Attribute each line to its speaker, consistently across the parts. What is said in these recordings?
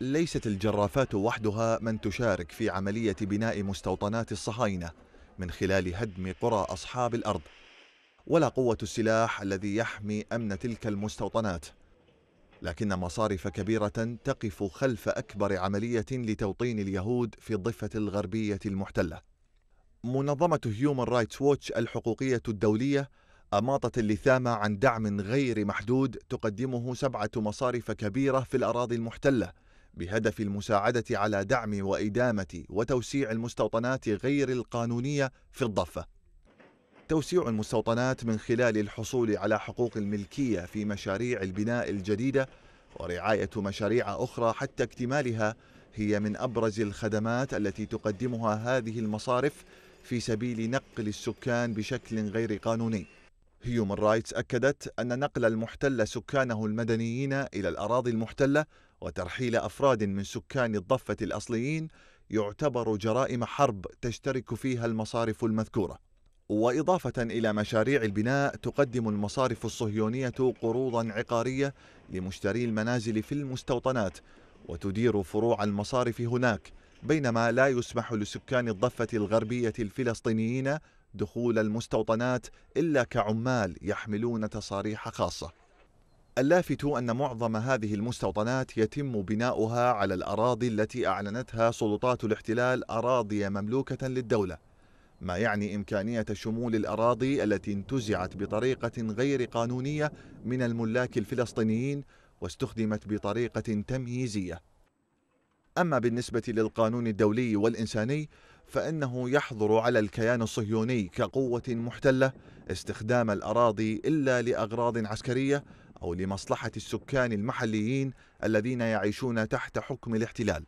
Speaker 1: ليست الجرافات وحدها من تشارك في عملية بناء مستوطنات الصهاينة من خلال هدم قرى أصحاب الأرض ولا قوة السلاح الذي يحمي أمن تلك المستوطنات لكن مصارف كبيرة تقف خلف أكبر عملية لتوطين اليهود في الضفة الغربية المحتلة منظمة هيومن رايتس ووتش الحقوقية الدولية أماطت اللثام عن دعم غير محدود تقدمه سبعة مصارف كبيرة في الأراضي المحتلة بهدف المساعدة على دعم وإدامة وتوسيع المستوطنات غير القانونية في الضفة. توسيع المستوطنات من خلال الحصول على حقوق الملكية في مشاريع البناء الجديدة ورعاية مشاريع أخرى حتى اكتمالها هي من أبرز الخدمات التي تقدمها هذه المصارف في سبيل نقل السكان بشكل غير قانوني. هيومن رايتس أكدت أن نقل المحتل سكانه المدنيين إلى الأراضي المحتلة وترحيل أفراد من سكان الضفة الأصليين يعتبر جرائم حرب تشترك فيها المصارف المذكورة وإضافة إلى مشاريع البناء تقدم المصارف الصهيونية قروضا عقارية لمشتري المنازل في المستوطنات وتدير فروع المصارف هناك بينما لا يسمح لسكان الضفة الغربية الفلسطينيين دخول المستوطنات إلا كعمال يحملون تصاريح خاصة اللافت أن معظم هذه المستوطنات يتم بناؤها على الأراضي التي أعلنتها سلطات الاحتلال أراضي مملوكة للدولة ما يعني إمكانية شمول الأراضي التي انتزعت بطريقة غير قانونية من الملاك الفلسطينيين واستخدمت بطريقة تمييزية أما بالنسبة للقانون الدولي والإنساني فإنه يحظر على الكيان الصهيوني كقوة محتلة استخدام الأراضي إلا لأغراض عسكرية أو لمصلحة السكان المحليين الذين يعيشون تحت حكم الاحتلال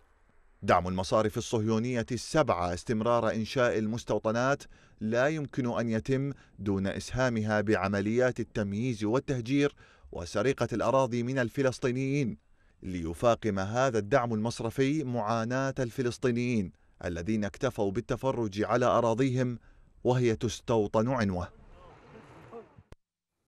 Speaker 1: دعم المصارف الصهيونية السبعة استمرار إنشاء المستوطنات لا يمكن أن يتم دون إسهامها بعمليات التمييز والتهجير وسرقة الأراضي من الفلسطينيين ليفاقم هذا الدعم المصرفي معاناة الفلسطينيين الذين اكتفوا بالتفرج على أراضيهم وهي تستوطن عنوه